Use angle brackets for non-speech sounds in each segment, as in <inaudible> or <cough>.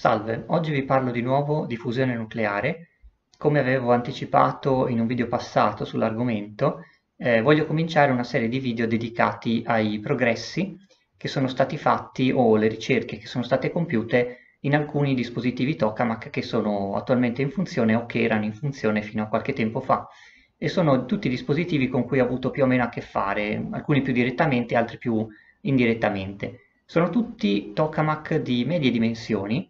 Salve, oggi vi parlo di nuovo di fusione nucleare. Come avevo anticipato in un video passato sull'argomento, eh, voglio cominciare una serie di video dedicati ai progressi che sono stati fatti o le ricerche che sono state compiute in alcuni dispositivi tokamak che sono attualmente in funzione o che erano in funzione fino a qualche tempo fa. E sono tutti dispositivi con cui ho avuto più o meno a che fare, alcuni più direttamente, altri più indirettamente. Sono tutti tokamak di medie dimensioni,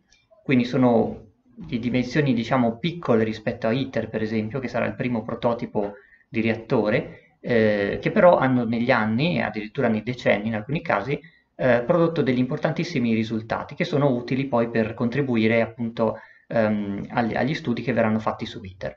quindi sono di dimensioni diciamo piccole rispetto a ITER per esempio, che sarà il primo prototipo di reattore, eh, che però hanno negli anni e addirittura nei decenni in alcuni casi eh, prodotto degli importantissimi risultati che sono utili poi per contribuire appunto ehm, agli, agli, studi che verranno fatti su ITER.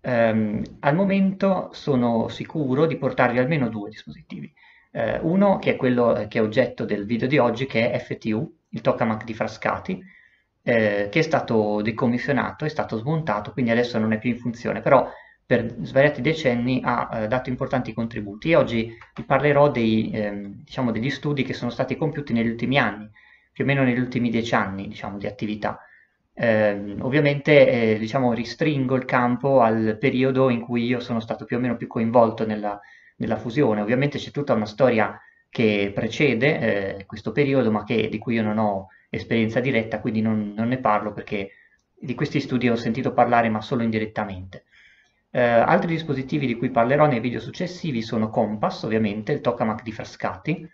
Ehm, al momento sono sicuro di portarvi almeno due dispositivi. Eh, uno che è quello eh, che è oggetto del video di oggi che è FTU, il tokamak di Frascati, eh, che è stato decommissionato, è stato smontato, quindi adesso non è più in funzione, però per svariati decenni ha eh, dato importanti contributi. Io oggi vi parlerò dei, eh, diciamo degli studi che sono stati compiuti negli ultimi anni, più o meno negli ultimi dieci anni diciamo, di attività. Ehm, ovviamente eh, diciamo, ristringo il campo al periodo in cui io sono stato più o meno più coinvolto nella, nella fusione. Ovviamente c'è tutta una storia che precede eh, questo periodo, ma che, di cui io non ho esperienza diretta, quindi non, non, ne parlo perché di questi studi ho sentito parlare ma solo indirettamente. Eh, altri dispositivi di cui parlerò nei video successivi sono Compass, ovviamente, il tokamak di Frascati,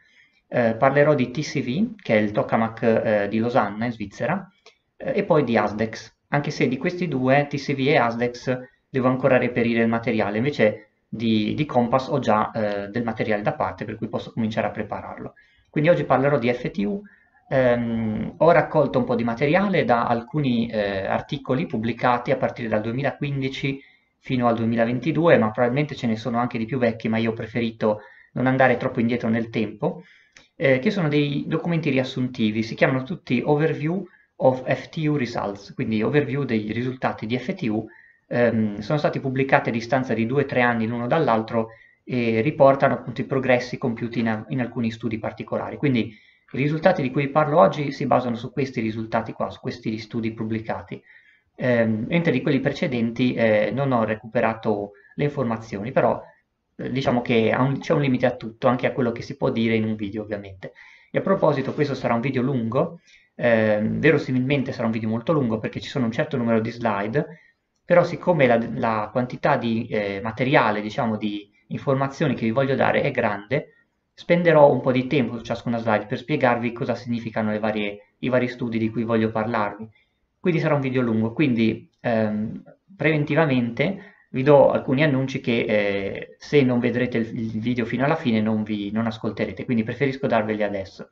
eh, parlerò di TCV, che è il tokamak eh, di Losanna in Svizzera, eh, e poi di ASDEX, anche se di questi due, TCV e ASDEX, devo ancora reperire il materiale, invece di, di Compass ho già eh, del materiale da parte per cui posso cominciare a prepararlo. Quindi oggi parlerò di FTU, Um, ho raccolto un po' di materiale da alcuni eh, articoli pubblicati a partire dal 2015 fino al 2022, ma probabilmente ce ne sono anche di più vecchi, ma io ho preferito non andare troppo indietro nel tempo, eh, che sono dei documenti riassuntivi, si chiamano tutti Overview of FTU Results, quindi Overview dei risultati di FTU, ehm, sono stati pubblicati a distanza di 2-3 anni l'uno dall'altro e riportano appunto i progressi compiuti in, in alcuni studi particolari, quindi i risultati di cui parlo oggi si basano su questi risultati qua, su questi studi pubblicati, eh, mentre di quelli precedenti eh, non ho recuperato le informazioni, però eh, diciamo che c'è un limite a tutto, anche a quello che si può dire in un video ovviamente. E a proposito, questo sarà un video lungo, ehm, verosimilmente sarà un video molto lungo perché ci sono un certo numero di slide, però siccome la, la quantità di eh, materiale, diciamo di informazioni che vi voglio dare è grande, Spenderò un po' di tempo su ciascuna slide per spiegarvi cosa significano varie, i vari studi di cui voglio parlarvi. Quindi sarà un video lungo, quindi ehm, preventivamente vi do alcuni annunci che eh, se non vedrete il, il, video fino alla fine non, vi, non ascolterete, quindi preferisco darveli adesso.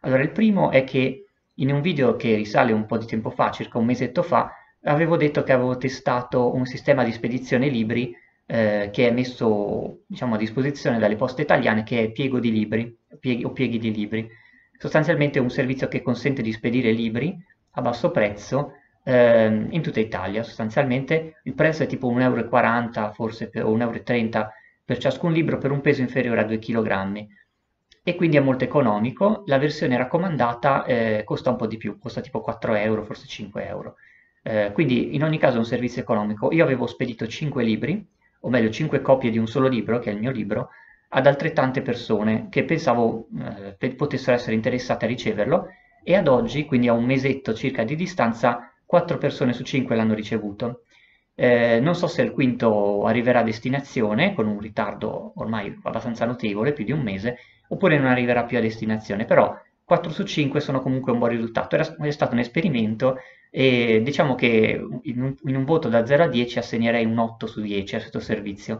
Allora, il primo è che in un video che risale un po' di tempo fa, circa un mesetto fa, avevo detto che avevo testato un sistema di spedizione libri eh, che è messo diciamo, a disposizione dalle poste italiane, che è piego di libri pieghi, o pieghi di libri. Sostanzialmente è un servizio che consente di spedire libri a basso prezzo ehm, in tutta Italia. Sostanzialmente il prezzo è tipo 1,40 euro, forse o 1,30 euro per ciascun libro per un peso inferiore a 2 kg e quindi è molto economico. La versione raccomandata eh, costa un po' di più, costa tipo 4 euro, forse 5 euro. Eh, quindi in ogni caso è un servizio economico. Io avevo spedito 5 libri o meglio 5 copie di un solo libro, che è il mio libro, ad altrettante persone che pensavo eh, potessero essere interessate a riceverlo e ad oggi, quindi a un mesetto circa di distanza, 4 persone su 5 l'hanno ricevuto. Eh, non so se il quinto arriverà a destinazione, con un ritardo ormai abbastanza notevole, più di un mese, oppure non arriverà più a destinazione, però 4 su 5 sono comunque un buon risultato. Era, è stato un esperimento e diciamo che in un, in un voto da 0 a 10 assegnerei un 8 su 10 a questo servizio.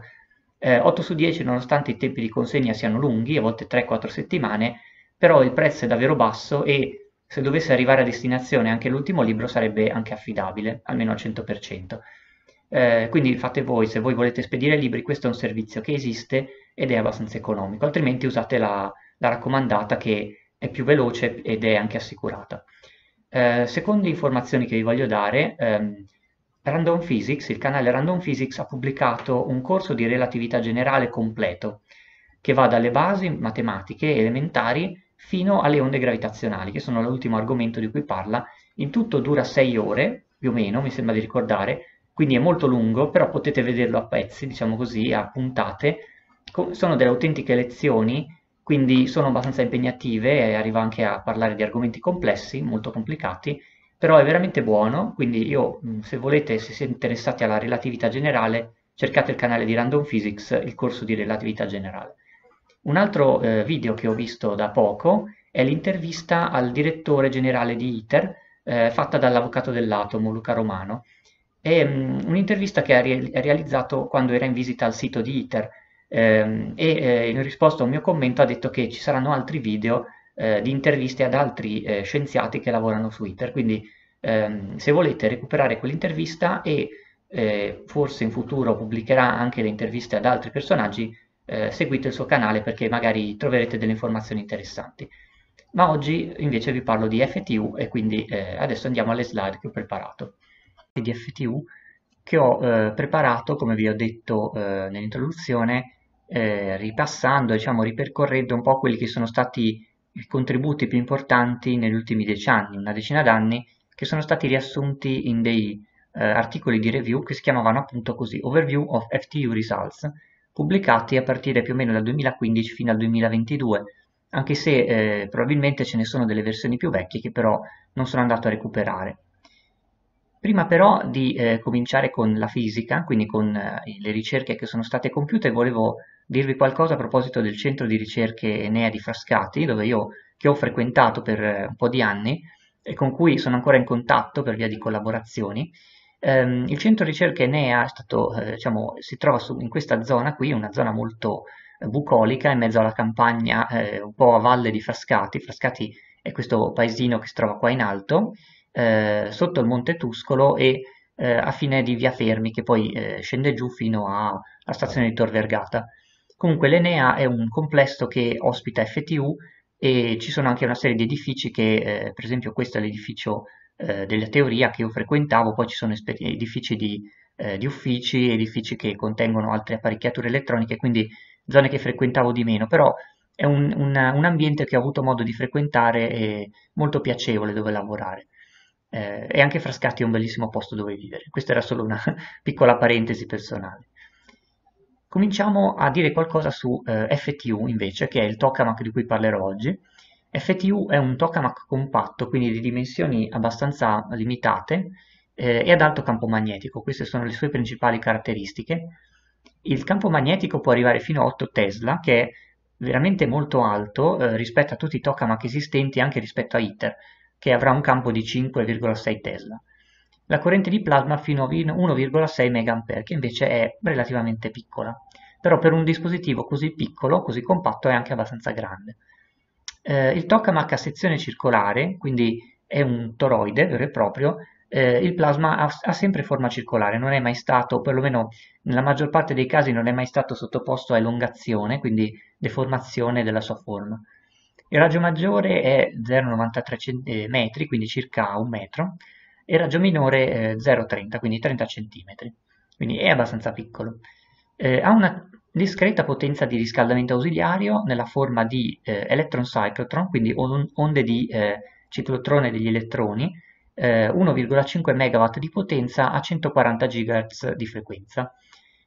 Eh, 8 su 10 nonostante i tempi di consegna siano lunghi, a volte 3-4 settimane, però il prezzo è davvero basso e se dovesse arrivare a destinazione anche l'ultimo libro sarebbe anche affidabile, almeno al 100%. Eh, quindi fate voi, se voi volete spedire libri, questo è un servizio che esiste ed è abbastanza economico, altrimenti usate la, la raccomandata che è più veloce ed è anche assicurata. Eh, secondo informazioni che vi voglio dare, ehm, Random Physics, il canale Random Physics ha pubblicato un corso di relatività generale completo che va dalle basi matematiche elementari fino alle onde gravitazionali, che sono l'ultimo argomento di cui parla. In tutto dura 6 ore, più o meno, mi sembra di ricordare, quindi è molto lungo, però potete vederlo a pezzi, diciamo così, a puntate. sono delle autentiche lezioni quindi sono abbastanza impegnative e arriva anche a parlare di argomenti complessi, molto complicati, però è veramente buono, quindi io mm, se volete, se siete interessati alla relatività generale, cercate il canale di Random Physics, il corso di relatività generale. Un altro eh, video che ho visto da poco è l'intervista al direttore generale di ITER, eh, fatta dall'avvocato dell'atomo, Luca Romano. È mm, un'intervista che ha, re ha realizzato quando era in visita al sito di ITER, Ehm, e eh, in risposta a un mio commento ha detto che ci saranno altri video eh, di interviste ad altri eh, scienziati che lavorano su ITER, quindi ehm, se volete recuperare quell'intervista e forse in futuro pubblicherà anche le interviste ad altri personaggi, seguite il suo canale perché magari troverete delle informazioni interessanti. Ma oggi invece vi parlo di FTU e quindi adesso andiamo alle slide che ho preparato. Di FTU che ho preparato, come vi ho detto nell'introduzione, eh, ripassando, diciamo, ripercorrendo un po' quelli che sono stati i contributi più importanti negli ultimi dieci anni, una decina d'anni, che sono stati riassunti in dei eh, articoli di review che si chiamavano appunto così Overview of FTU Results, pubblicati a partire più o meno dal 2015 fino al 2022, anche se eh, probabilmente ce ne sono delle versioni più vecchie che però non sono andato a recuperare. Prima però di eh, cominciare con la fisica, quindi con eh, le ricerche che sono state compiute, volevo dirvi qualcosa a proposito del centro di ricerche Enea di Frascati, dove io, che ho frequentato per eh, un po' di anni e con cui sono ancora in contatto per via di collaborazioni. Um, il centro di ricerca Enea stato, eh, diciamo, si trova su, in questa zona qui, una zona molto eh, bucolica, in mezzo alla campagna, eh, un po' a valle di Frascati. Frascati è questo paesino che si trova qua in alto, eh, sotto il Monte Tuscolo e a fine di Via Fermi, che poi scende giù fino alla stazione di Tor Vergata. Comunque l'Enea è un complesso che ospita FTU e ci sono anche una serie di edifici che, eh, per esempio questo è l'edificio eh, della teoria che io frequentavo, poi ci sono edifici di, eh, di uffici, edifici che contengono altre apparecchiature elettroniche, quindi zone che frequentavo di meno, però è un, un, un, ambiente che ho avuto modo di frequentare e molto piacevole dove lavorare. Eh, e anche Frascati è un bellissimo posto dove vivere. Questa era solo una <laughs> piccola parentesi personale. Cominciamo a dire qualcosa su eh, FTU invece, che è il tokamak di cui parlerò oggi. FTU è un tokamak compatto, quindi di dimensioni abbastanza limitate eh, e ad alto campo magnetico. Queste sono le sue principali caratteristiche. Il campo magnetico può arrivare fino a 8 Tesla, che è veramente molto alto eh, rispetto a tutti i tokamak esistenti, anche rispetto a ITER, che avrà un campo di 5,6 Tesla la corrente di plasma fino a 1,6 mA, che invece è relativamente piccola. Però per un dispositivo così piccolo, così compatto, è anche abbastanza grande. Eh, il tokamak a sezione circolare, quindi è un toroide vero e proprio, eh, il plasma ha, ha, sempre forma circolare, non è mai stato, perlomeno nella maggior parte dei casi, non è mai stato sottoposto a elongazione, quindi deformazione della sua forma. Il raggio maggiore è 0,93 eh, metri, quindi circa un metro, e raggio minore eh, 0,30, quindi 30 cm, quindi è abbastanza piccolo. Eh, ha una discreta potenza di riscaldamento ausiliario nella forma di eh, electron cyclotron, quindi on onde di eh, ciclotrone degli elettroni, 1,5 eh, MW di potenza a 140 GHz di frequenza.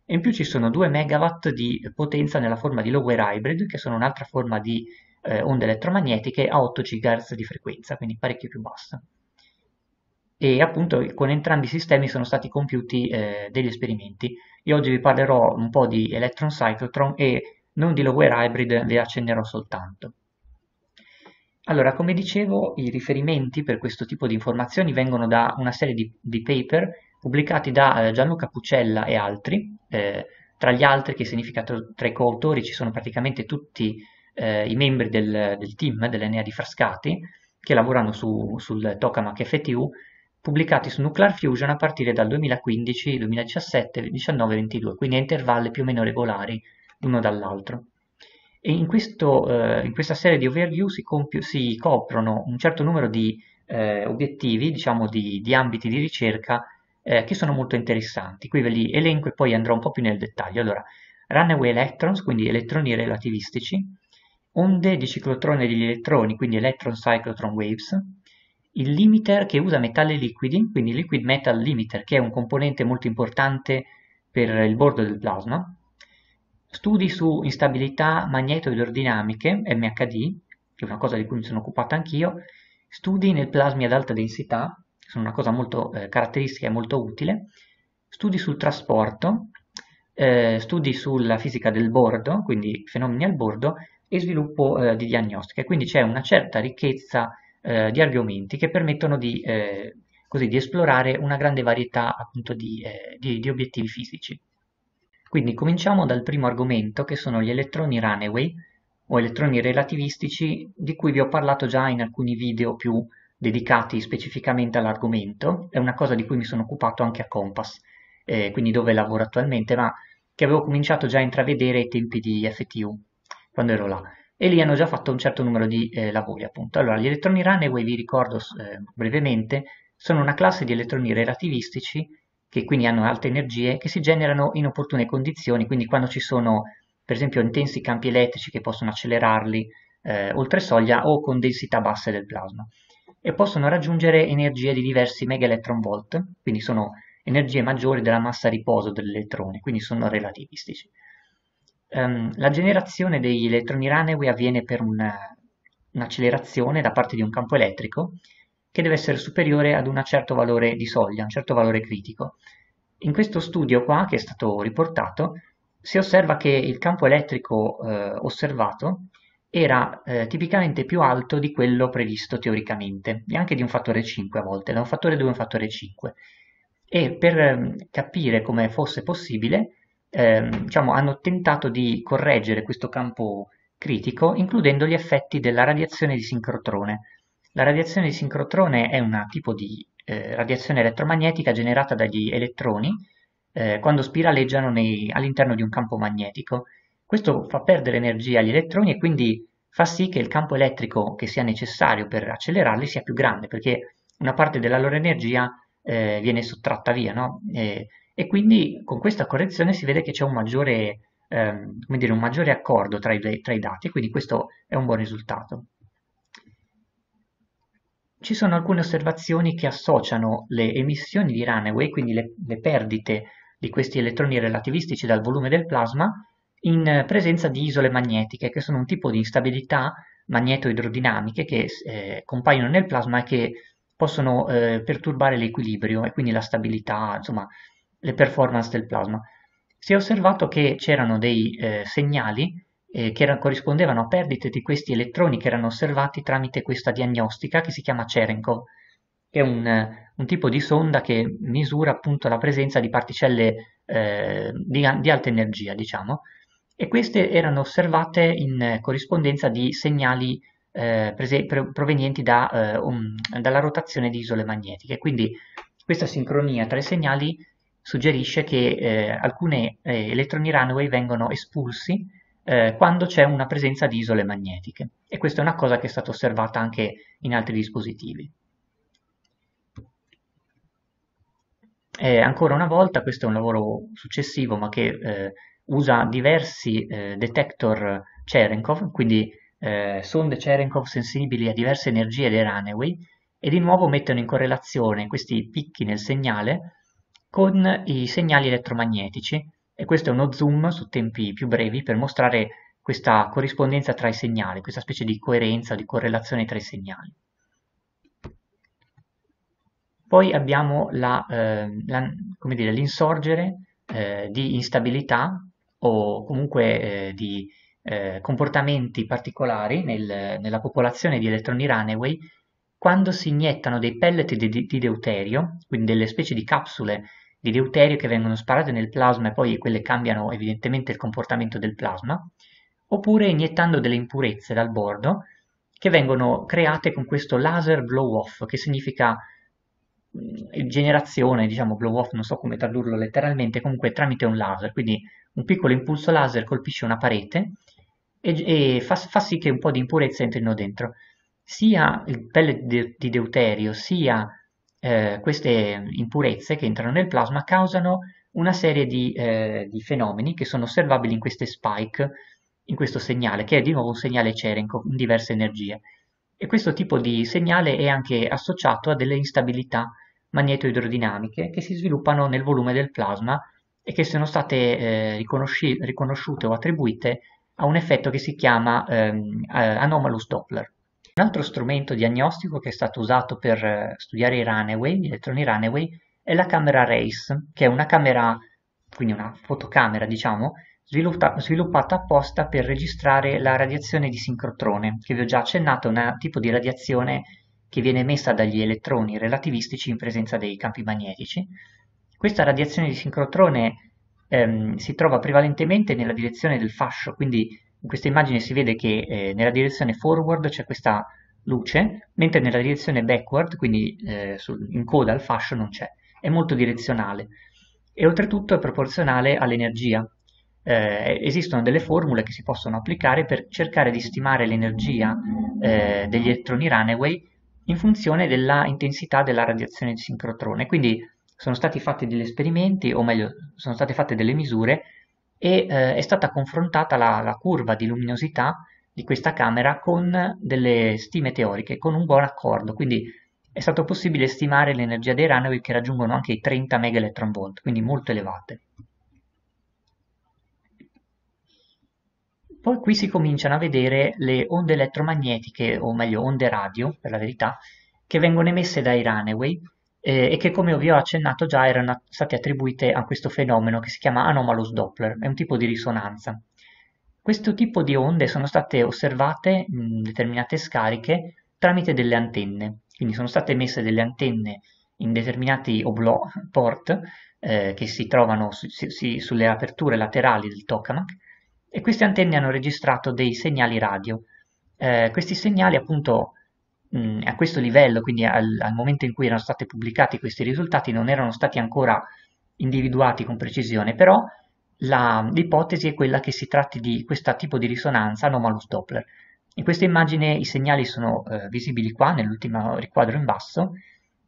In più ci sono 2 MW di potenza nella forma di low lower hybrid, che sono un'altra forma di eh, onde elettromagnetiche a 8 GHz di frequenza, quindi parecchio più bassa e appunto con entrambi i sistemi sono stati compiuti eh, degli esperimenti. Io oggi vi parlerò un po' di Electron Cyclotron e non di Lower Hybrid, vi accennerò soltanto. Allora, come dicevo, i riferimenti per questo tipo di informazioni vengono da una serie di, di paper pubblicati da eh, Gianluca Pucella e altri, eh, tra gli altri, che significa tra, tra i coautori, ci sono praticamente tutti eh, i membri del, del team dell'Enea di Frascati che lavorano su, sul tokamak FTU pubblicati su Nuclear Fusion a partire dal 2015, 2017, 2019, 2022, quindi a intervalli più o meno regolari l'uno dall'altro. E in, questo, eh, in, questa serie di overview si, si coprono un certo numero di eh, obiettivi, diciamo di, di, ambiti di ricerca eh, che sono molto interessanti. Qui ve li elenco e poi andrò un po' più nel dettaglio. Allora, runaway electrons, quindi elettroni relativistici, onde di ciclotrone degli elettroni, quindi electron cyclotron waves, il limiter che usa metalli liquidi, quindi liquid metal limiter, che è un componente molto importante per il bordo del plasma, studi su instabilità magneto-idrodinamiche, MHD, che è una cosa di cui mi sono occupato anch'io, studi nel plasmi ad alta densità, sono una cosa molto eh, caratteristica e molto utile, studi sul trasporto, eh, studi sulla fisica del bordo, quindi fenomeni al bordo, e sviluppo eh, di diagnostica. Quindi c'è una certa ricchezza eh, di argomenti che permettono di, eh, così, di, esplorare una grande varietà appunto di, eh, di, di obiettivi fisici. Quindi cominciamo dal primo argomento che sono gli elettroni Runaway o elettroni relativistici di cui vi ho parlato già in alcuni video più dedicati specificamente all'argomento, è una cosa di cui mi sono occupato anche a Compass, eh, quindi dove lavoro attualmente, ma che avevo cominciato già a intravedere ai tempi di FTU, quando ero là e lì hanno già fatto un certo numero di eh, lavori appunto. Allora, gli elettroni Runaway, vi ricordo eh, brevemente, sono una classe di elettroni relativistici che quindi hanno alte energie, che si generano in opportune condizioni, quindi quando ci sono per esempio intensi campi elettrici che possono accelerarli eh, oltre soglia o con densità basse del plasma e possono raggiungere energie di diversi mega electron volt, quindi sono energie maggiori della massa a riposo dell'elettrone, quindi sono relativistici ehm, la generazione degli elettroni Runaway avviene per una, un'accelerazione da parte di un campo elettrico che deve essere superiore ad un certo valore di soglia, un certo valore critico. In questo studio qua, che è stato riportato, si osserva che il campo elettrico eh, osservato era eh, tipicamente più alto di quello previsto teoricamente, e anche di un fattore 5 a volte, da un fattore 2 a un fattore 5. E per eh, capire come fosse possibile, eh, diciamo, hanno tentato di correggere questo campo critico includendo gli effetti della radiazione di sincrotrone. La radiazione di sincrotrone è un tipo di eh, radiazione elettromagnetica generata dagli elettroni eh, quando spiraleggiano all'interno di un campo magnetico. Questo fa perdere energia agli elettroni e quindi fa sì che il campo elettrico che sia necessario per accelerarli sia più grande, perché una parte della loro energia eh, viene sottratta via, no? e, eh, e quindi con questa correzione si vede che c'è un maggiore, ehm, un maggiore accordo tra i, tra i dati, quindi questo è un buon risultato. Ci sono alcune osservazioni che associano le emissioni di Runaway, quindi le, le perdite di questi elettroni relativistici dal volume del plasma, in presenza di isole magnetiche, che sono un tipo di instabilità magneto-idrodinamiche che eh, compaiono nel plasma e che possono eh, perturbare l'equilibrio e quindi la stabilità, insomma, le performance del plasma. Si è osservato che c'erano dei eh, segnali eh, che era, corrispondevano a perdite di questi elettroni che erano osservati tramite questa diagnostica che si chiama Cherenkov, che è un, eh, un tipo di sonda che misura appunto la presenza di particelle eh, di, di, alta energia, diciamo, e queste erano osservate in eh, corrispondenza di segnali eh, provenienti da, eh, um, dalla rotazione di isole magnetiche. Quindi questa sincronia tra i segnali suggerisce che eh, alcuni eh, elettroni runway vengono espulsi eh, quando c'è una presenza di isole magnetiche e questa è una cosa che è stata osservata anche in altri dispositivi. E ancora una volta, questo è un lavoro successivo ma che eh, usa diversi eh, detector Cherenkov, quindi eh, sonde Cherenkov sensibili a diverse energie dei runaway e di nuovo mettono in correlazione questi picchi nel segnale con i segnali elettromagnetici e questo è uno zoom su tempi più brevi per mostrare questa corrispondenza tra i segnali, questa specie di coerenza, di correlazione tra i segnali. Poi abbiamo ehm, l'insorgere eh, eh, di instabilità o comunque eh, di eh, comportamenti particolari nel, nella popolazione di elettroni runaway quando si iniettano dei pellet di, di deuterio, quindi delle specie di capsule di deuterio che vengono sparate nel plasma e poi quelle cambiano evidentemente il comportamento del plasma, oppure iniettando delle impurezze dal bordo che vengono create con questo laser blow off, che significa mm, generazione, diciamo blow off, non so come tradurlo letteralmente, comunque tramite un laser, quindi un piccolo impulso laser colpisce una parete e, e fa, fa, sì che un po' di impurezze entrino dentro. Sia il pelle di deuterio, sia eh, queste impurezze che entrano nel plasma causano una serie di, eh, di, fenomeni che sono osservabili in queste spike, in questo segnale, che è di nuovo un segnale Cherenkov con diverse energie. E questo tipo di segnale è anche associato a delle instabilità magneto-idrodinamiche che si sviluppano nel volume del plasma e che sono state eh, riconosciute o attribuite a un effetto che si chiama ehm, eh, anomalous Doppler. Un altro strumento diagnostico che è stato usato per eh, studiare i runaway, gli elettroni runaway, è la camera RACE, che è una camera, quindi una fotocamera diciamo, sviluppata, sviluppata apposta per registrare la radiazione di sincrotrone, che vi ho già accennato, è un tipo di radiazione che viene emessa dagli elettroni relativistici in presenza dei campi magnetici. Questa radiazione di sincrotrone ehm, si trova prevalentemente nella direzione del fascio, quindi in questa immagine si vede che eh, nella direzione forward c'è questa luce, mentre nella direzione backward, quindi eh, sul, in coda al fascio, non c'è. È molto direzionale e oltretutto è proporzionale all'energia. Eh, esistono delle formule che si possono applicare per cercare di stimare l'energia eh, degli elettroni runaway in funzione della intensità della radiazione di sincrotrone. Quindi sono stati fatti degli esperimenti, o meglio, sono state fatte delle misure e eh, è stata confrontata la, la, curva di luminosità di questa camera con delle stime teoriche, con un buon accordo, quindi è stato possibile stimare l'energia dei runaway che raggiungono anche i 30 MeV, quindi molto elevate. Poi qui si cominciano a vedere le onde elettromagnetiche, o meglio onde radio per la verità, che vengono emesse dai runaway eh, e che come vi ho accennato già erano state attribuite a questo fenomeno che si chiama anomalous Doppler, è un tipo di risonanza. Questo tipo di onde sono state osservate in determinate scariche tramite delle antenne, quindi sono state messe delle antenne in determinati oblò port eh, che si trovano su, si, sulle aperture laterali del tokamak e queste antenne hanno registrato dei segnali radio. Eh, questi segnali appunto mh, a questo livello, quindi al, al, momento in cui erano stati pubblicati questi risultati, non erano stati ancora individuati con precisione, però la, l'ipotesi è quella che si tratti di questo tipo di risonanza anomalous Doppler. In questa immagine i segnali sono eh, visibili qua, nell'ultimo riquadro in basso,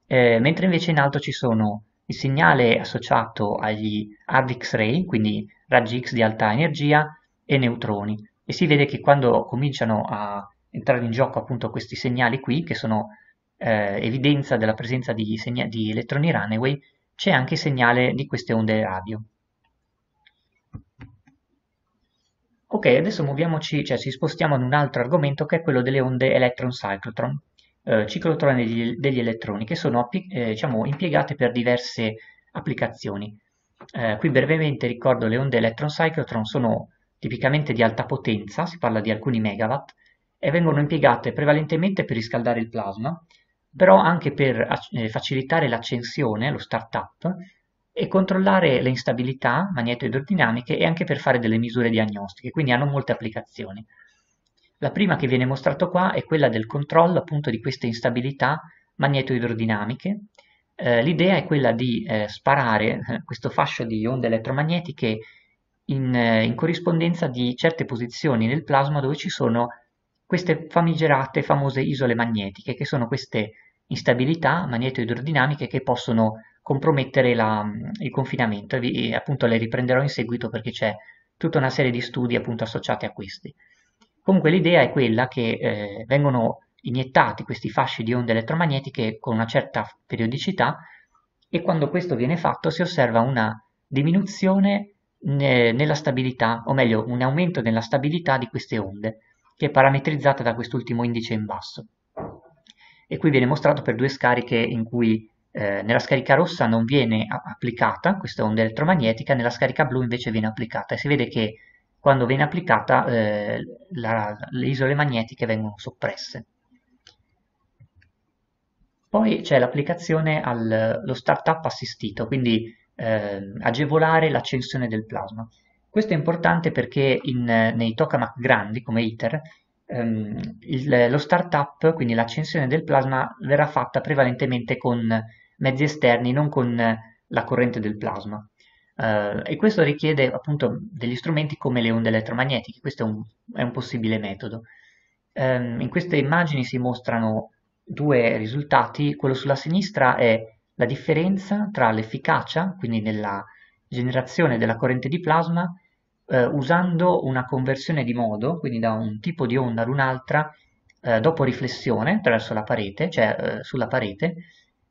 eh, mentre invece in alto ci sono il segnale associato agli hard X-ray, quindi raggi X di alta energia, e neutroni. E si vede che quando cominciano a entrare in gioco appunto questi segnali qui, che sono eh, evidenza della presenza di, di elettroni runaway, c'è anche il segnale di queste onde radio. Ok, adesso muoviamoci, cioè ci spostiamo ad un altro argomento che è quello delle onde electron cyclotron, eh, ciclotron degli, degli, elettroni, che sono eh, diciamo, impiegate per diverse applicazioni. Eh, qui brevemente ricordo le onde electron cyclotron sono tipicamente di alta potenza, si parla di alcuni megawatt, e vengono impiegate prevalentemente per riscaldare il plasma, però anche per eh, facilitare l'accensione, lo start-up, e controllare le instabilità magneto-idrodinamiche e anche per fare delle misure diagnostiche, quindi hanno molte applicazioni. La prima che viene mostrata qua è quella del controllo appunto di queste instabilità magnetoidrodinamiche. Eh, l'idea è quella di eh, sparare eh, questo fascio di onde elettromagnetiche in, eh, in corrispondenza di certe posizioni nel plasma dove ci sono queste famigerate famose isole magnetiche, che sono queste instabilità magneto-idrodinamiche che possono compromettere la, mm, il confinamento e, e, appunto le riprenderò in seguito perché c'è tutta una serie di studi appunto associati a questi. Comunque l'idea è quella che eh, vengono iniettati questi fasci di onde elettromagnetiche con una certa periodicità e quando questo viene fatto si osserva una diminuzione eh, nella stabilità, o meglio un aumento nella stabilità di queste onde che è parametrizzata da quest'ultimo indice in basso. E qui viene mostrato per due scariche in cui eh, nella scarica rossa non viene applicata questa onda elettromagnetica, nella scarica blu invece viene applicata e si vede che quando viene applicata eh, la, le isole magnetiche vengono soppresse. Poi c'è l'applicazione allo startup assistito, quindi eh, agevolare l'accensione del plasma. Questo è importante perché in, nei tokamak grandi come ITER ehm, il, lo startup, quindi l'accensione del plasma, verrà fatta prevalentemente con mezzi esterni, non con la corrente del plasma. Eh, e questo richiede appunto degli strumenti come le onde elettromagnetiche, questo è un, è un possibile metodo. Eh, in queste immagini si mostrano due risultati, quello sulla sinistra è la differenza tra l'efficacia, quindi nella generazione della corrente di plasma, eh, usando una conversione di modo, quindi da un tipo di onda ad un'altra, eh, dopo riflessione attraverso la parete, cioè eh, sulla parete,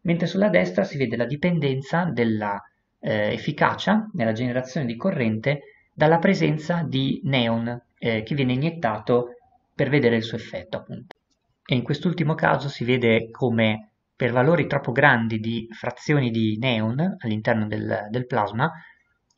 mentre sulla destra si vede la dipendenza dell'efficacia eh, nella generazione di corrente dalla presenza di neon eh, che viene iniettato per vedere il suo effetto appunto. E in quest'ultimo caso si vede come per valori troppo grandi di frazioni di neon all'interno del, del plasma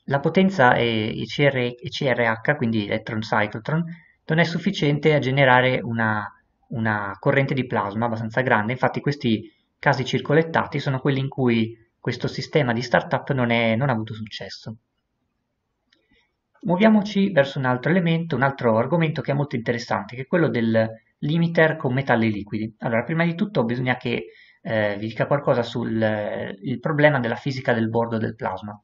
la potenza ECR, ECRH, quindi electron-cyclotron, non è sufficiente a generare una, una corrente di plasma abbastanza grande, infatti questi casi circolettati sono quelli in cui questo sistema di startup non, è, non ha avuto successo. Muoviamoci verso un altro elemento, un altro argomento che è molto interessante, che è quello del limiter con metalli liquidi. Allora, prima di tutto bisogna che eh, vi dica qualcosa sul eh, problema della fisica del bordo del plasma.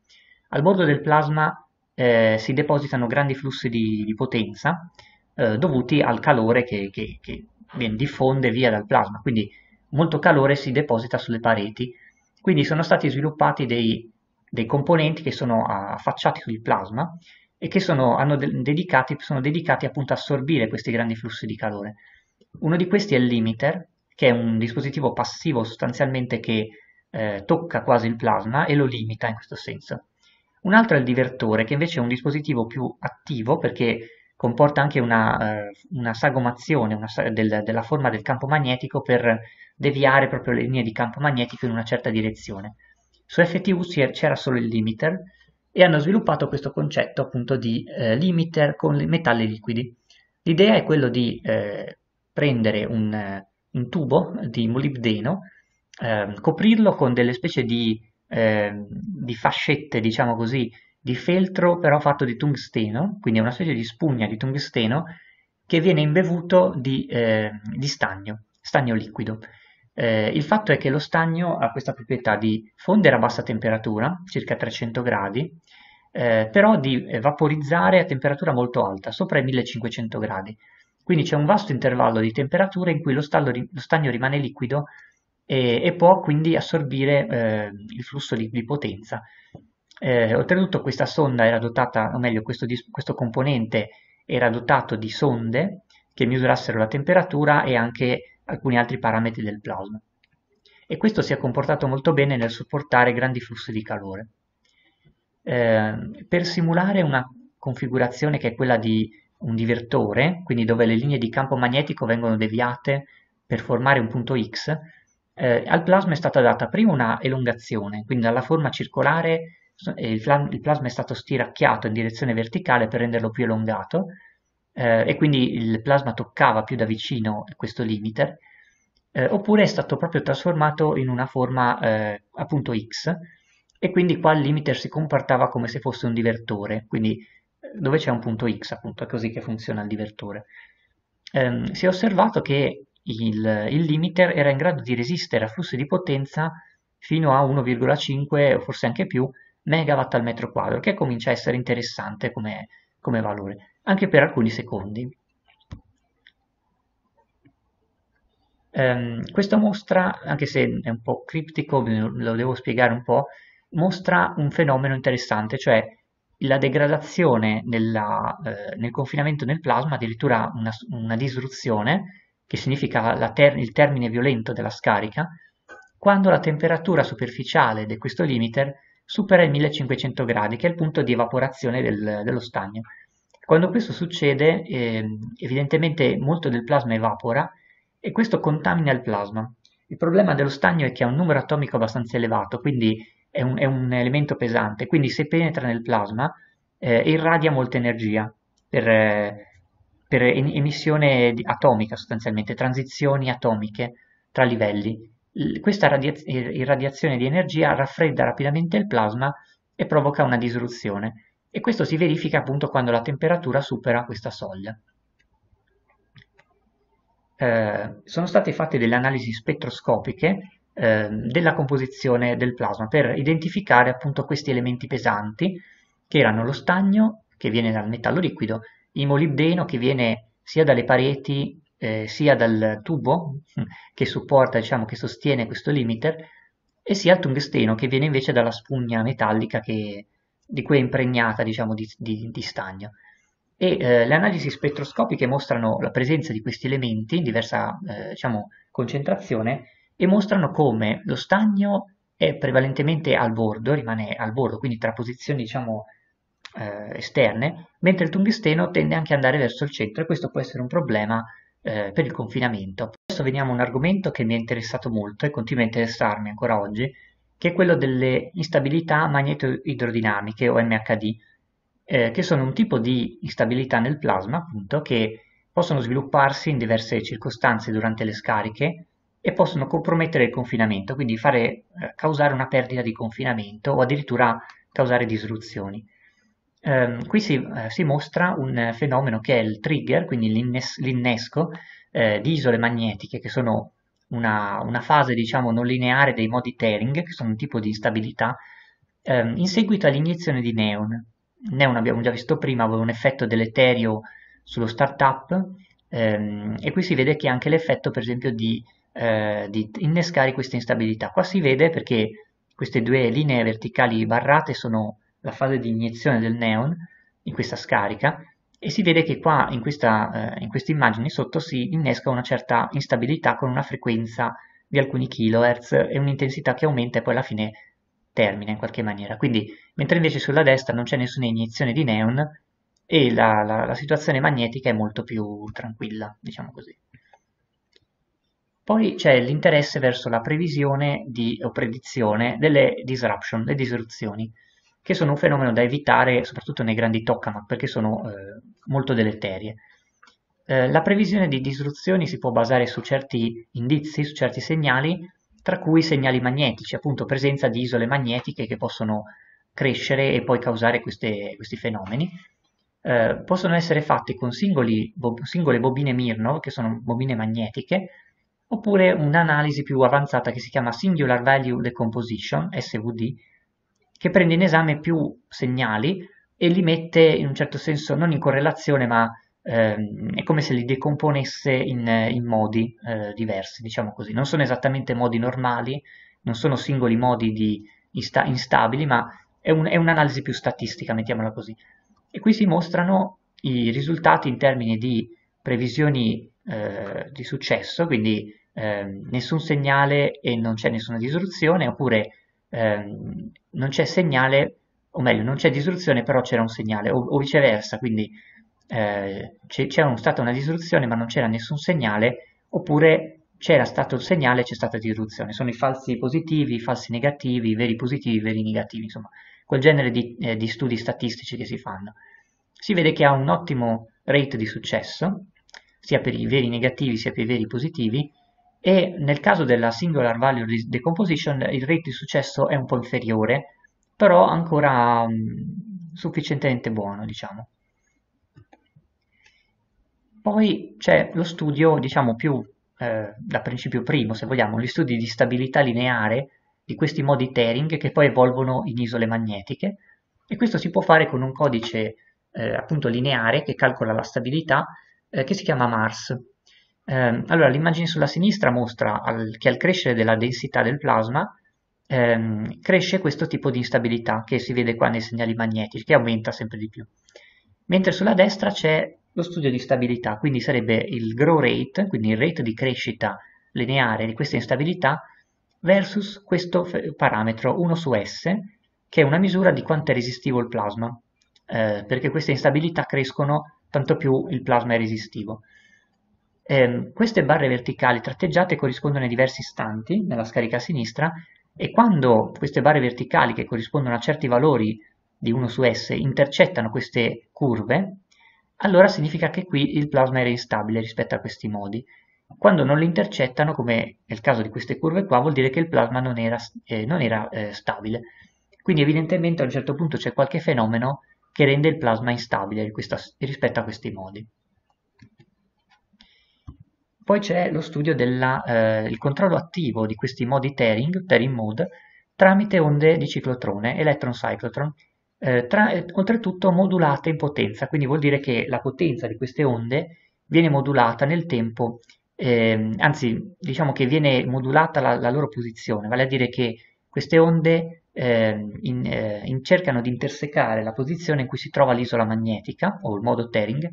Al bordo del plasma eh, si depositano grandi flussi di, di potenza eh, dovuti al calore che, che, che viene, diffonde via dal plasma, quindi molto calore si deposita sulle pareti. Quindi sono stati sviluppati dei, dei componenti che sono affacciati sul plasma e che sono, de dedicati, sono dedicati appunto a assorbire questi grandi flussi di calore. Uno di questi è il limiter, che è un dispositivo passivo sostanzialmente che eh, tocca quasi il plasma e lo limita in questo senso. Un altro è il divertore, che invece è un dispositivo più attivo perché comporta anche una, eh, una sagomazione una, del, della forma del campo magnetico per deviare proprio le linee di campo magnetico in una certa direzione. Su FTU c'era solo il limiter e hanno sviluppato questo concetto appunto di eh, limiter con metalli liquidi. L'idea è quello di eh, prendere un, eh, un, tubo di molibdeno, ehm, coprirlo con delle specie di eh, di fascette, diciamo così, di feltro però fatto di tungsteno, quindi è una specie di spugna di tungsteno che viene imbevuto di, eh, di stagno, stagno liquido. Eh, il fatto è che lo stagno ha questa proprietà di fondere a bassa temperatura, circa 300 gradi, eh, però di vaporizzare a temperatura molto alta, sopra i 1500 gradi. Quindi c'è un vasto intervallo di temperature in cui lo, stallo, lo stagno rimane liquido e, e può quindi assorbire eh, il flusso di, di potenza. Eh, oltretutto questa sonda era dotata, o meglio questo, questo, componente era dotato di sonde che misurassero la temperatura e anche alcuni altri parametri del plasma. E questo si è comportato molto bene nel supportare grandi flussi di calore. Eh, per simulare una configurazione che è quella di un divertore, quindi dove le linee di campo magnetico vengono deviate per formare un punto X, eh, al plasma è stata data prima una elongazione, quindi dalla forma circolare eh, il, plasma è stato stiracchiato in direzione verticale per renderlo più elongato eh, e quindi il plasma toccava più da vicino questo limiter, eh, oppure è stato proprio trasformato in una forma eh, appunto X e quindi qua il limiter si comportava come se fosse un divertore, quindi dove c'è un punto X appunto, è così che funziona il divertore. Ehm, si è osservato che il, il limiter era in grado di resistere a flussi di potenza fino a 1,5 o forse anche più megawatt al metro quadro, che comincia a essere interessante come, come valore, anche per alcuni secondi. Um, questa mostra, anche se è un po' criptico, lo devo spiegare un po', mostra un fenomeno interessante, cioè la degradazione nella, eh, nel confinamento nel plasma, addirittura una, una disruzione, che significa ter il termine violento della scarica, quando la temperatura superficiale di questo limiter supera i 1500 gradi, che è il punto di evaporazione del, dello stagno. Quando questo succede, eh, evidentemente molto del plasma evapora e questo contamina il plasma. Il problema dello stagno è che ha un numero atomico abbastanza elevato, quindi è un, è un elemento pesante, quindi se penetra nel plasma eh, irradia molta energia per, eh, per emissione atomica sostanzialmente, transizioni atomiche tra livelli. Questa radiaz- irradiazione di energia raffredda rapidamente il plasma e provoca una disruzione e questo si verifica appunto quando la temperatura supera questa soglia. Eh, sono state fatte delle analisi spettroscopiche eh, della composizione del plasma per identificare appunto questi elementi pesanti che erano lo stagno che viene dal metallo liquido il molibdeno che viene sia dalle pareti eh, sia dal tubo hm, che supporta, diciamo, che sostiene questo limiter, e sia il tungsteno che viene invece dalla spugna metallica che, di cui è impregnata diciamo, di, di, di stagno. E, eh, le analisi spettroscopiche mostrano la presenza di questi elementi in diversa eh, diciamo, concentrazione e mostrano come lo stagno è prevalentemente al bordo, rimane al bordo, quindi tra posizioni diciamo, eh, esterne, mentre il tungsteno tende anche ad andare verso il centro e questo può essere un problema eh, per il confinamento. Adesso veniamo a un argomento che mi è interessato molto e continua a interessarmi ancora oggi, che è quello delle instabilità magneto-idrodinamiche o MHD, eh, che sono un tipo di instabilità nel plasma, appunto, che possono svilupparsi in diverse circostanze durante le scariche e possono compromettere il confinamento, quindi fare, eh, causare una perdita di confinamento o addirittura causare disruzioni ehm, qui si, eh, si, mostra un eh, fenomeno che è il trigger, quindi l'innesco eh, di isole magnetiche, che sono una, una, fase diciamo non lineare dei modi Tering, che sono un tipo di instabilità, ehm, in seguito all'iniezione di neon. Neon abbiamo già visto prima, aveva un effetto deleterio sullo startup ehm, e qui si vede che anche l'effetto per esempio di, eh, di innescare questa instabilità. Qua si vede perché queste due linee verticali barrate sono la fase di iniezione del neon in questa scarica e si vede che qua in questa, eh, in questa immagine sotto si innesca una certa instabilità con una frequenza di alcuni kilohertz e un'intensità che aumenta e poi alla fine termina in qualche maniera. Quindi, mentre invece sulla destra non c'è nessuna iniezione di neon e la, la, la situazione magnetica è molto più tranquilla, diciamo così. Poi c'è l'interesse verso la previsione di, o predizione delle disruption, le disruzioni che sono un fenomeno da evitare soprattutto nei grandi tokamak perché sono eh, molto deleterie. Eh, la previsione di distruzioni si può basare su certi indizi, su certi segnali, tra cui segnali magnetici, appunto presenza di isole magnetiche che possono crescere e poi causare queste, questi fenomeni. Eh, possono essere fatti con singoli, bo singole bobine Mirno, che sono bobine magnetiche, oppure un'analisi più avanzata che si chiama Singular Value Decomposition, SVD, che prende in esame più segnali e li mette in un certo senso non in correlazione, ma ehm, è come se li decomponesse in, in modi eh, diversi, diciamo così. Non sono esattamente modi normali, non sono singoli modi insta instabili, ma è un'analisi più statistica, mettiamola così. E qui si mostrano i risultati in termini di previsioni eh, di successo, quindi eh, nessun segnale e non c'è nessuna disruzione, oppure ehm, non c'è segnale, o meglio, non c'è distruzione, però c'era un segnale, o, o viceversa, quindi eh, c'era stata una distruzione ma non c'era nessun segnale, oppure c'era stato il segnale e c'è stata distruzione. Sono i falsi positivi, i falsi negativi, i veri positivi, i veri negativi, insomma, quel genere di, eh, di studi statistici che si fanno. Si vede che ha un ottimo rate di successo, sia per i veri negativi sia per i veri positivi, e nel caso della Singular Value Decomposition il rate di successo è un po' inferiore, però ancora mh, mm, sufficientemente buono, diciamo. Poi c'è lo studio, diciamo, più eh, da principio primo, se vogliamo, gli studi di stabilità lineare di questi modi Tering che poi evolvono in isole magnetiche e questo si può fare con un codice eh, appunto lineare che calcola la stabilità eh, che si chiama MARS. Eh, allora, l'immagine sulla sinistra mostra al, che al crescere della densità del plasma ehm, cresce questo tipo di instabilità che si vede qua nei segnali magnetici, che aumenta sempre di più. Mentre sulla destra c'è lo studio di stabilità, quindi sarebbe il grow rate, quindi il rate di crescita lineare di questa instabilità, versus questo parametro 1 su S, che è una misura di quanto è resistivo il plasma, eh, perché queste instabilità crescono tanto più il plasma è resistivo. Eh, queste barre verticali tratteggiate corrispondono ai diversi istanti nella scarica a sinistra e quando queste barre verticali che corrispondono a certi valori di 1 su S intercettano queste curve, allora significa che qui il plasma era instabile rispetto a questi modi. Quando non le intercettano, come nel caso di queste curve qua, vuol dire che il plasma non era, eh, non era eh, stabile. Quindi evidentemente a un certo punto c'è qualche fenomeno che rende il plasma instabile rispetto a questi modi. Poi c'è lo studio del eh, controllo attivo di questi modi tearing, tearing mode, tramite onde di ciclotrone, electron cyclotron, eh, tra, eh, oltretutto modulate in potenza, quindi vuol dire che la potenza di queste onde viene modulata nel tempo, ehm, anzi diciamo che viene modulata la, la, loro posizione, vale a dire che queste onde ehm, in, eh, in cercano di intersecare la posizione in cui si trova l'isola magnetica o il modo tearing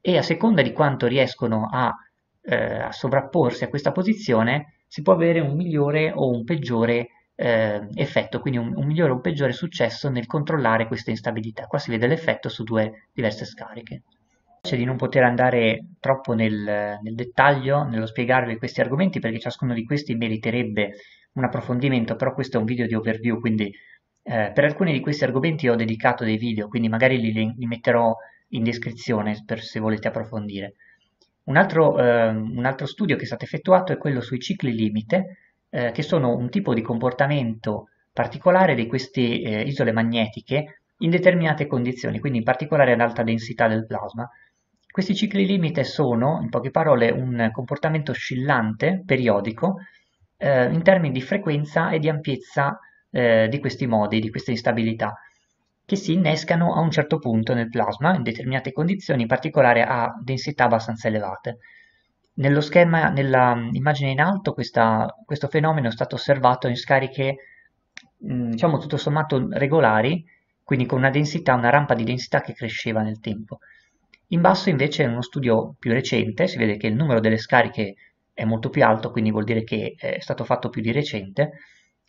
e a seconda di quanto riescono a eh, a sovrapporsi a questa posizione si può avere un migliore o un peggiore eh, effetto, quindi un, un migliore o un peggiore successo nel controllare questa instabilità. Qua si vede l'effetto su due diverse scariche. Invece di non poter andare troppo nel, nel dettaglio, nello spiegarvi questi argomenti, perché ciascuno di questi meriterebbe un approfondimento, però questo è un video di overview, quindi eh, per alcuni di questi argomenti ho dedicato dei video, quindi magari li, li metterò in descrizione per se volete approfondire. Un altro, eh, un altro, studio che è stato effettuato è quello sui cicli limite, eh, che sono un tipo di comportamento particolare di queste eh, isole magnetiche in determinate condizioni, quindi in particolare ad alta densità del plasma. Questi cicli limite sono, in poche parole, un comportamento oscillante, periodico, eh, in termini di frequenza e di ampiezza eh, di questi modi, di queste instabilità che si innescano a un certo punto nel plasma in determinate condizioni, in particolare a densità abbastanza elevate. Nello schema, nell'immagine mm, in alto, questa, questo fenomeno è stato osservato in scariche, mm, diciamo tutto sommato regolari, quindi con una densità, una rampa di densità che cresceva nel tempo. In basso invece in uno studio più recente si vede che il numero delle scariche è molto più alto, quindi vuol dire che è stato fatto più di recente,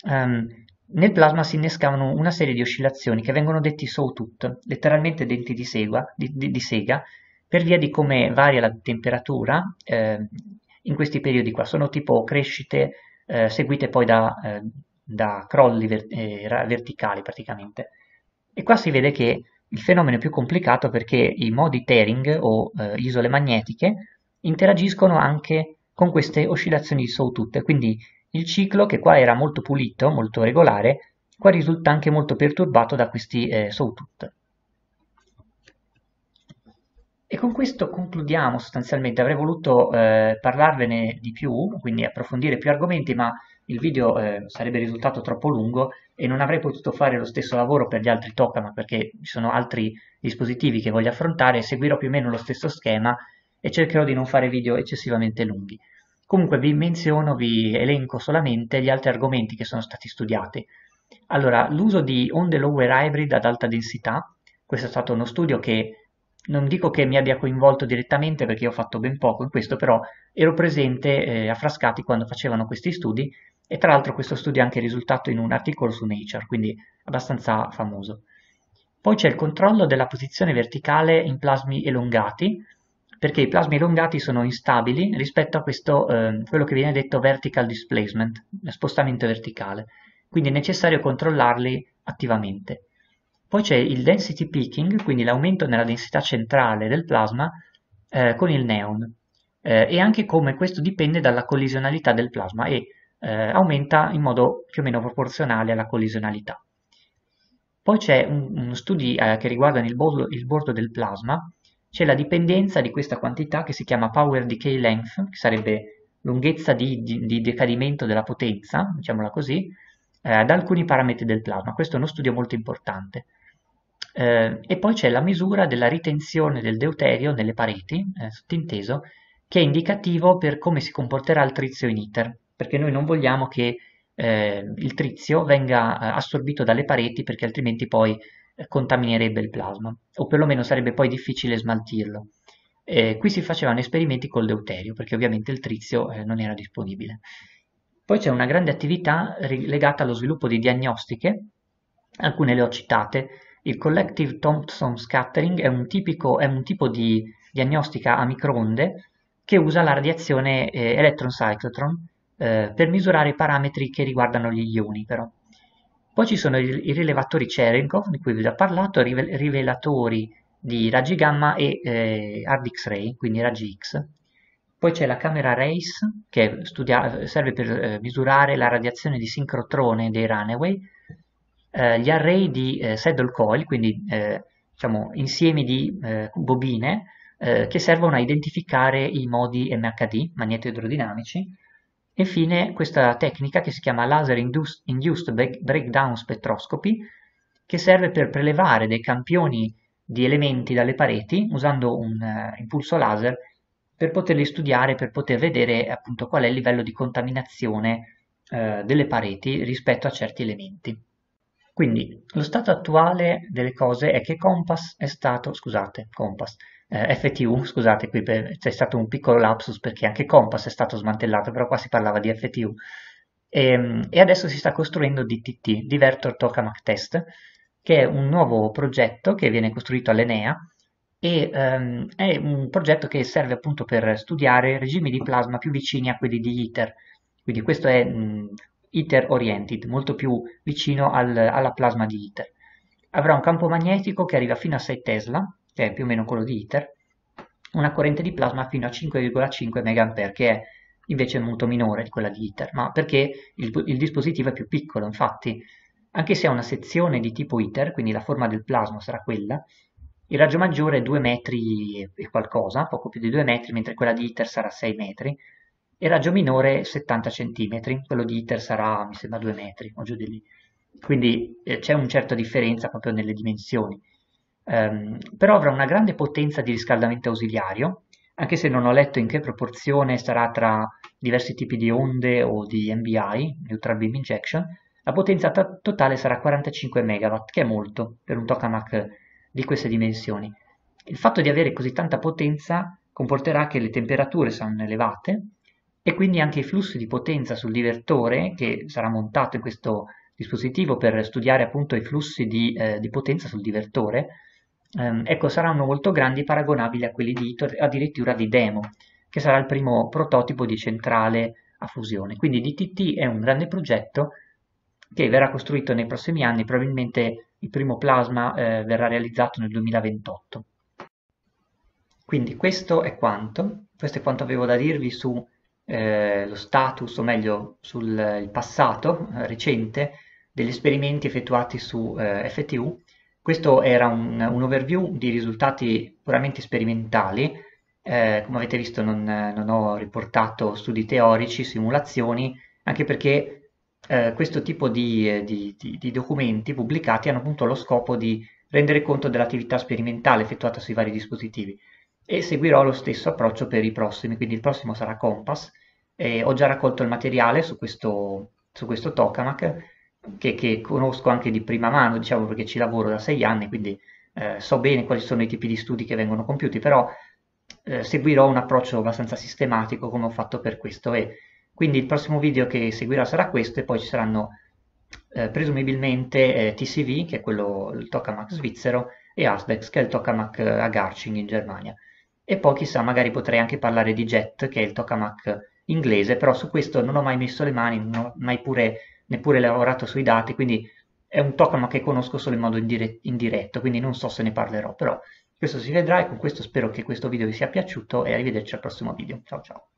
um, nel plasma si innescavano una serie di oscillazioni che vengono detti sawtooth, letteralmente denti di, segua, di, di, di sega, per via di come varia la temperatura eh, in questi periodi qua. Sono tipo crescite eh, seguite poi da, eh, da crolli ver eh, verticali praticamente. E qua si vede che il fenomeno è più complicato perché i modi tering o eh, isole magnetiche interagiscono anche con queste oscillazioni di sawtooth, quindi il ciclo, che qua era molto pulito, molto regolare, qua risulta anche molto perturbato da questi eh, sawtooth. E con questo concludiamo sostanzialmente, avrei voluto eh, parlarvene di più, quindi approfondire più argomenti, ma il video eh, sarebbe risultato troppo lungo e non avrei potuto fare lo stesso lavoro per gli altri Tokama perché ci sono altri dispositivi che voglio affrontare, seguirò più o meno lo stesso schema e cercherò di non fare video eccessivamente lunghi. Comunque vi menziono, vi elenco solamente gli altri argomenti che sono stati studiati. Allora, l'uso di onde lower hybrid ad alta densità, questo è stato uno studio che non dico che mi abbia coinvolto direttamente perché ho fatto ben poco in questo, però ero presente eh, a Frascati quando facevano questi studi e tra l'altro questo studio è anche risultato in un articolo su Nature, quindi abbastanza famoso. Poi c'è il controllo della posizione verticale in plasmi elongati, perché i plasmi elongati sono instabili rispetto a questo, eh, quello che viene detto vertical displacement, spostamento verticale, quindi è necessario controllarli attivamente. Poi c'è il density peaking, quindi l'aumento nella densità centrale del plasma eh, con il neon, eh, e anche come questo dipende dalla collisionalità del plasma e eh, aumenta in modo più o meno proporzionale alla collisionalità. Poi c'è un, studio studi eh, che riguarda il bordo, il bordo del plasma, c'è la dipendenza di questa quantità che si chiama power decay length, che sarebbe lunghezza di, di, di decadimento della potenza, diciamola così, eh, ad alcuni parametri del plasma. Questo è uno studio molto importante. Eh, e poi c'è la misura della ritenzione del deuterio nelle pareti, eh, sottinteso, che è indicativo per come si comporterà il trizio in iter, perché noi non vogliamo che eh, il trizio venga eh, assorbito dalle pareti perché altrimenti poi contaminerebbe il plasma, o perlomeno sarebbe poi difficile smaltirlo. Eh, qui si facevano esperimenti col deuterio, perché ovviamente il trizio eh, non era disponibile. Poi c'è una grande attività legata allo sviluppo di diagnostiche, alcune le ho citate. Il Collective Thompson Scattering è un, tipico, è un tipo di diagnostica a microonde che usa la radiazione eh, electron cyclotron eh, per misurare i parametri che riguardano gli ioni però. Poi ci sono i rilevatori Cherenkov, di cui vi ho già parlato, rivelatori di raggi gamma e eh, hard X-ray, quindi raggi X. Poi c'è la camera RACE, che studia, serve per eh, misurare la radiazione di sincrotrone dei runaway, eh, gli array di eh, saddle coil, quindi eh, diciamo, insiemi di eh, bobine, eh, che servono a identificare i modi MHD, magnetoidrodinamici, Infine questa tecnica che si chiama Laser Induced Breakdown Spectroscopy che serve per prelevare dei campioni di elementi dalle pareti usando un uh, impulso laser per poterli studiare, per poter vedere appunto qual è il livello di contaminazione uh, delle pareti rispetto a certi elementi. Quindi lo stato attuale delle cose è che Compass è stato, scusate, Compass, eh, FTU, scusate, qui c'è stato un piccolo lapsus perché anche Compass è stato smantellato, però qua si parlava di FTU. E, ehm, e adesso si sta costruendo DTT, Divertor Tokamak Test, che è un nuovo progetto che viene costruito all'Enea e um, è un progetto che serve appunto per studiare regimi di plasma più vicini a quelli di ITER. Quindi questo è mh, ITER oriented, molto più vicino al, alla plasma di ITER. Avrà un campo magnetico che arriva fino a 6 Tesla che è cioè, più o meno quello di ITER, una corrente di plasma fino a 5,5 mA, che è invece molto minore di quella di ITER, ma perché il, il dispositivo è più piccolo, infatti, anche se ha una sezione di tipo ITER, quindi la forma del plasma sarà quella, il raggio maggiore è 2 metri e qualcosa, poco più di 2 metri, mentre quella di ITER sarà 6 metri, e il raggio minore 70 cm, quello di ITER sarà, mi sembra, 2 metri o giù di lì. Quindi eh, c'è una certa differenza proprio nelle dimensioni ehm, però avrà una grande potenza di riscaldamento ausiliario, anche se non ho letto in che proporzione sarà tra diversi tipi di onde o di MBI, Neutral Beam Injection, la potenza totale sarà 45 MW, che è molto per un tokamak di queste dimensioni. Il fatto di avere così tanta potenza comporterà che le temperature saranno elevate e quindi anche i flussi di potenza sul divertore che sarà montato in questo dispositivo per studiare appunto i flussi di, eh, di potenza sul divertore ehm, ecco, saranno molto grandi paragonabili a quelli di ITER, addirittura di Demo, che sarà il primo prototipo di centrale a fusione. Quindi DTT è un grande progetto che verrà costruito nei prossimi anni, probabilmente il primo plasma eh, verrà realizzato nel 2028. Quindi questo è quanto, questo è quanto avevo da dirvi sullo eh, status, o meglio sul passato eh, recente, degli esperimenti effettuati su eh, FTU questo era un, un overview di risultati puramente sperimentali, eh, come avete visto non, non, ho riportato studi teorici, simulazioni, anche perché eh, questo tipo di, eh, di, di, di documenti pubblicati hanno appunto lo scopo di rendere conto dell'attività sperimentale effettuata sui vari dispositivi e seguirò lo stesso approccio per i prossimi, quindi il prossimo sarà Compass. Eh, ho già raccolto il materiale su questo, su questo tokamak che, che conosco anche di prima mano, diciamo perché ci lavoro da sei anni, quindi eh, so bene quali sono i tipi di studi che vengono compiuti, però eh, seguirò un approccio abbastanza sistematico come ho fatto per questo e quindi il prossimo video che seguirà sarà questo e poi ci saranno eh, presumibilmente eh, TCV, che è quello il tokamak svizzero, e Asbex, che è il tokamak eh, a Garching in Germania. E poi chissà, magari potrei anche parlare di JET, che è il tokamak inglese, però su questo non ho mai messo le mani, non ho mai pure neppure lavorato sui dati, quindi è un token che conosco solo in modo indiretto, quindi non so se ne parlerò, però questo si vedrà e con questo spero che questo video vi sia piaciuto e arrivederci al prossimo video. Ciao ciao.